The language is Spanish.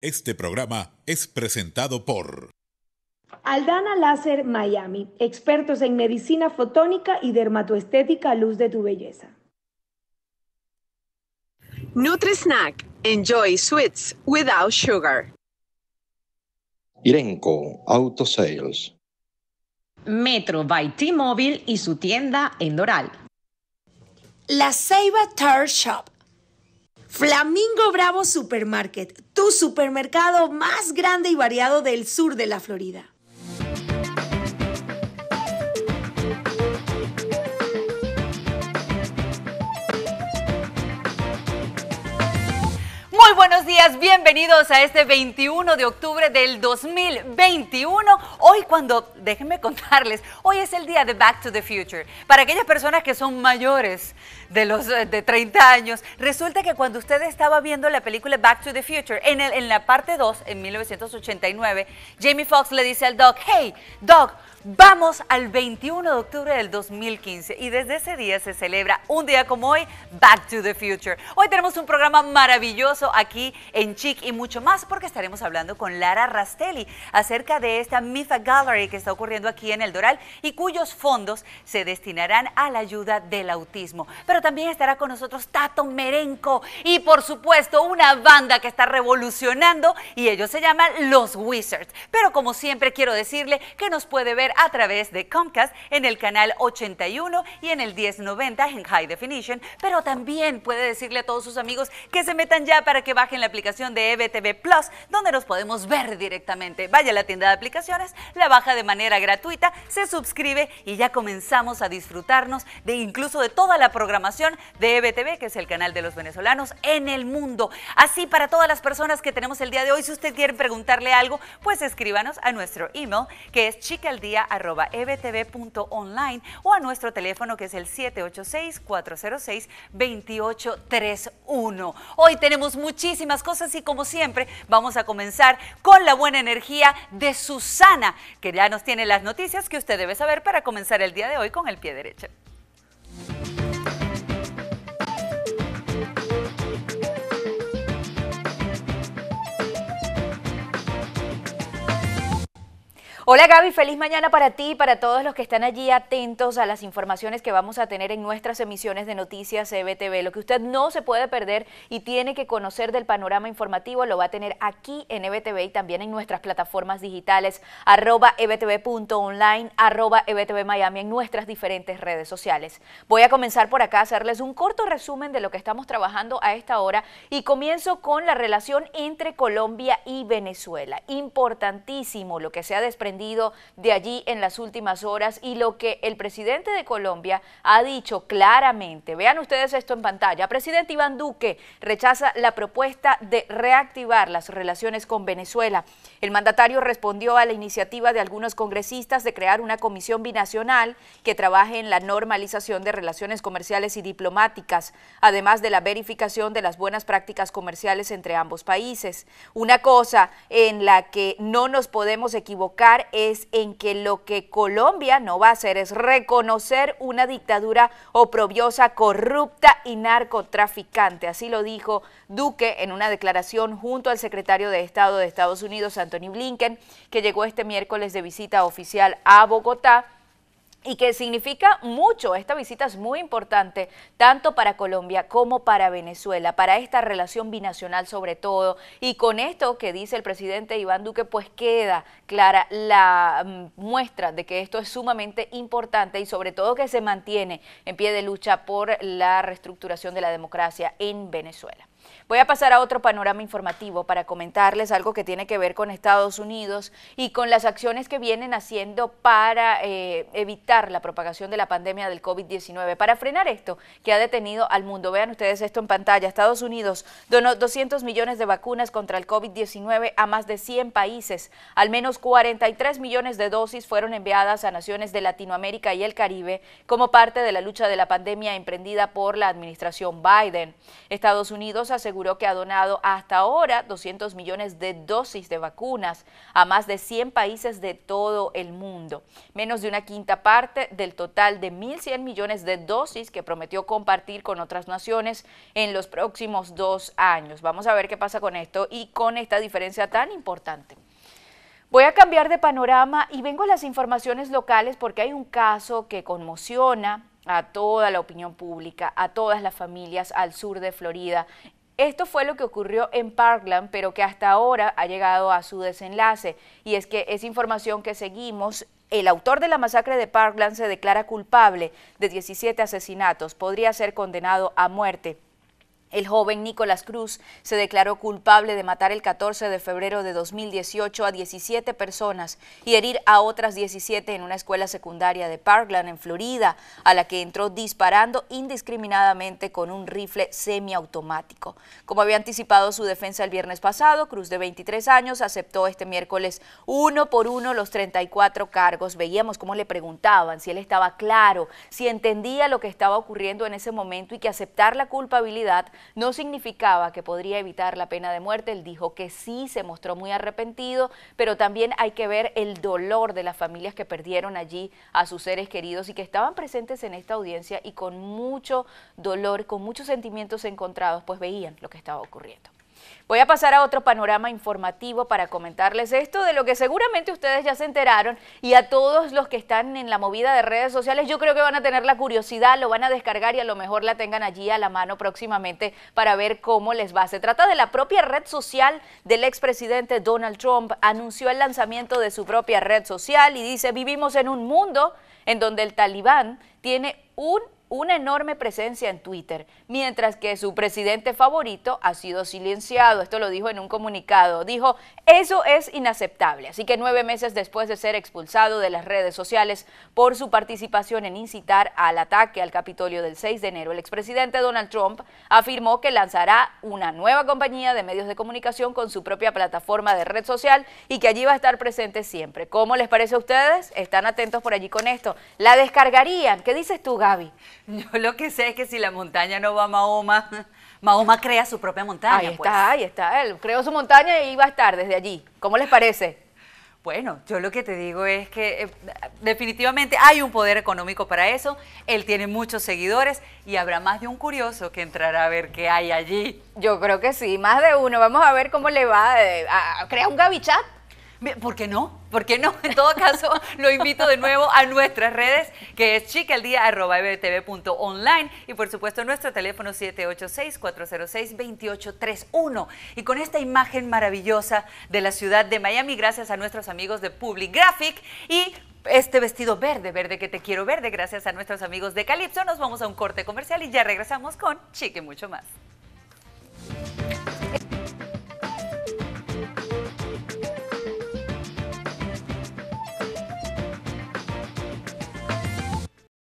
Este programa es presentado por Aldana Láser Miami, expertos en medicina fotónica y dermatoestética a luz de tu belleza. NutriSnack, enjoy sweets without sugar. Irenco Auto Sales. Metro by T-Mobile y su tienda en Doral. La Ceiba Tar Shop Flamingo Bravo Supermarket, tu supermercado más grande y variado del sur de la Florida. Muy buenos días, bienvenidos a este 21 de octubre del 2021. Hoy cuando, déjenme contarles, hoy es el día de Back to the Future. Para aquellas personas que son mayores de los eh, de 30 años, resulta que cuando usted estaba viendo la película Back to the Future, en, el, en la parte 2, en 1989, Jamie Foxx le dice al Doc, hey, Doc, Vamos al 21 de octubre del 2015 y desde ese día se celebra un día como hoy, Back to the Future. Hoy tenemos un programa maravilloso aquí en Chic y mucho más porque estaremos hablando con Lara Rastelli acerca de esta MIFA Gallery que está ocurriendo aquí en El Doral y cuyos fondos se destinarán a la ayuda del autismo. Pero también estará con nosotros Tato Merenco y por supuesto una banda que está revolucionando y ellos se llaman Los Wizards. Pero como siempre quiero decirle que nos puede ver a través de Comcast en el canal 81 y en el 1090 en High Definition, pero también puede decirle a todos sus amigos que se metan ya para que que bajen la aplicación de EBTV Plus, donde nos podemos ver directamente. Vaya a la tienda de aplicaciones, la baja de manera gratuita, se suscribe y ya comenzamos a disfrutarnos de incluso de toda la programación de EBTV, que es el canal de los venezolanos en el mundo. Así para todas las personas que tenemos el día de hoy, si usted quiere preguntarle algo, pues escríbanos a nuestro email que es chicaldía.ebtv.online o a nuestro teléfono que es el 786-406-2831. Hoy tenemos mucho muchísimas cosas y como siempre vamos a comenzar con la buena energía de Susana, que ya nos tiene las noticias que usted debe saber para comenzar el día de hoy con el pie derecho. Hola Gaby, feliz mañana para ti y para todos los que están allí atentos a las informaciones que vamos a tener en nuestras emisiones de Noticias EBTV. Lo que usted no se puede perder y tiene que conocer del panorama informativo lo va a tener aquí en EBTV y también en nuestras plataformas digitales, arroba ebtv.online, arroba ebtv Miami, en nuestras diferentes redes sociales. Voy a comenzar por acá a hacerles un corto resumen de lo que estamos trabajando a esta hora y comienzo con la relación entre Colombia y Venezuela. Importantísimo lo que se ha desprendido de allí en las últimas horas y lo que el presidente de Colombia ha dicho claramente. Vean ustedes esto en pantalla. Presidente Iván Duque rechaza la propuesta de reactivar las relaciones con Venezuela. El mandatario respondió a la iniciativa de algunos congresistas de crear una comisión binacional que trabaje en la normalización de relaciones comerciales y diplomáticas, además de la verificación de las buenas prácticas comerciales entre ambos países. Una cosa en la que no nos podemos equivocar es en que lo que Colombia no va a hacer es reconocer una dictadura oprobiosa, corrupta y narcotraficante. Así lo dijo Duque en una declaración junto al secretario de Estado de Estados Unidos, Anthony Blinken, que llegó este miércoles de visita oficial a Bogotá y que significa mucho. Esta visita es muy importante, tanto para Colombia como para Venezuela, para esta relación binacional sobre todo. Y con esto que dice el presidente Iván Duque, pues queda clara la mm, muestra de que esto es sumamente importante y sobre todo que se mantiene en pie de lucha por la reestructuración de la democracia en Venezuela. Voy a pasar a otro panorama informativo para comentarles algo que tiene que ver con Estados Unidos y con las acciones que vienen haciendo para eh, evitar la propagación de la pandemia del COVID-19, para frenar esto que ha detenido al mundo. Vean ustedes esto en pantalla. Estados Unidos donó 200 millones de vacunas contra el COVID-19 a más de 100 países. Al menos 43 millones de dosis fueron enviadas a naciones de Latinoamérica y el Caribe como parte de la lucha de la pandemia emprendida por la administración Biden. Estados Unidos ha aseguró que ha donado hasta ahora 200 millones de dosis de vacunas a más de 100 países de todo el mundo, menos de una quinta parte del total de 1.100 millones de dosis que prometió compartir con otras naciones en los próximos dos años. Vamos a ver qué pasa con esto y con esta diferencia tan importante. Voy a cambiar de panorama y vengo a las informaciones locales porque hay un caso que conmociona a toda la opinión pública, a todas las familias al sur de Florida esto fue lo que ocurrió en Parkland, pero que hasta ahora ha llegado a su desenlace. Y es que es información que seguimos el autor de la masacre de Parkland se declara culpable de 17 asesinatos, podría ser condenado a muerte. El joven Nicolás Cruz se declaró culpable de matar el 14 de febrero de 2018 a 17 personas y herir a otras 17 en una escuela secundaria de Parkland, en Florida, a la que entró disparando indiscriminadamente con un rifle semiautomático. Como había anticipado su defensa el viernes pasado, Cruz, de 23 años, aceptó este miércoles uno por uno los 34 cargos. Veíamos cómo le preguntaban si él estaba claro, si entendía lo que estaba ocurriendo en ese momento y que aceptar la culpabilidad no significaba que podría evitar la pena de muerte. Él dijo que sí, se mostró muy arrepentido, pero también hay que ver el dolor de las familias que perdieron allí a sus seres queridos y que estaban presentes en esta audiencia y con mucho dolor, con muchos sentimientos encontrados, pues veían lo que estaba ocurriendo. Voy a pasar a otro panorama informativo para comentarles esto de lo que seguramente ustedes ya se enteraron y a todos los que están en la movida de redes sociales yo creo que van a tener la curiosidad, lo van a descargar y a lo mejor la tengan allí a la mano próximamente para ver cómo les va. Se trata de la propia red social del expresidente Donald Trump. Anunció el lanzamiento de su propia red social y dice, vivimos en un mundo en donde el talibán tiene un una enorme presencia en Twitter, mientras que su presidente favorito ha sido silenciado. Esto lo dijo en un comunicado. Dijo, eso es inaceptable. Así que nueve meses después de ser expulsado de las redes sociales por su participación en incitar al ataque al Capitolio del 6 de enero, el expresidente Donald Trump afirmó que lanzará una nueva compañía de medios de comunicación con su propia plataforma de red social y que allí va a estar presente siempre. ¿Cómo les parece a ustedes? Están atentos por allí con esto. ¿La descargarían? ¿Qué dices tú, Gaby? Yo lo que sé es que si la montaña no va a Mahoma, Mahoma crea su propia montaña. Ahí pues. está, ahí está. Él creó su montaña y va a estar desde allí. ¿Cómo les parece? Bueno, yo lo que te digo es que eh, definitivamente hay un poder económico para eso, él tiene muchos seguidores y habrá más de un curioso que entrará a ver qué hay allí. Yo creo que sí, más de uno. Vamos a ver cómo le va. Eh, a, crear crea un gavichat ¿Por qué no? ¿Por qué no? En todo caso, lo invito de nuevo a nuestras redes, que es chicaeldía.online e y por supuesto nuestro teléfono 786-406-2831. Y con esta imagen maravillosa de la ciudad de Miami, gracias a nuestros amigos de Public Graphic y este vestido verde, verde que te quiero verde, gracias a nuestros amigos de Calypso, nos vamos a un corte comercial y ya regresamos con Chique mucho más.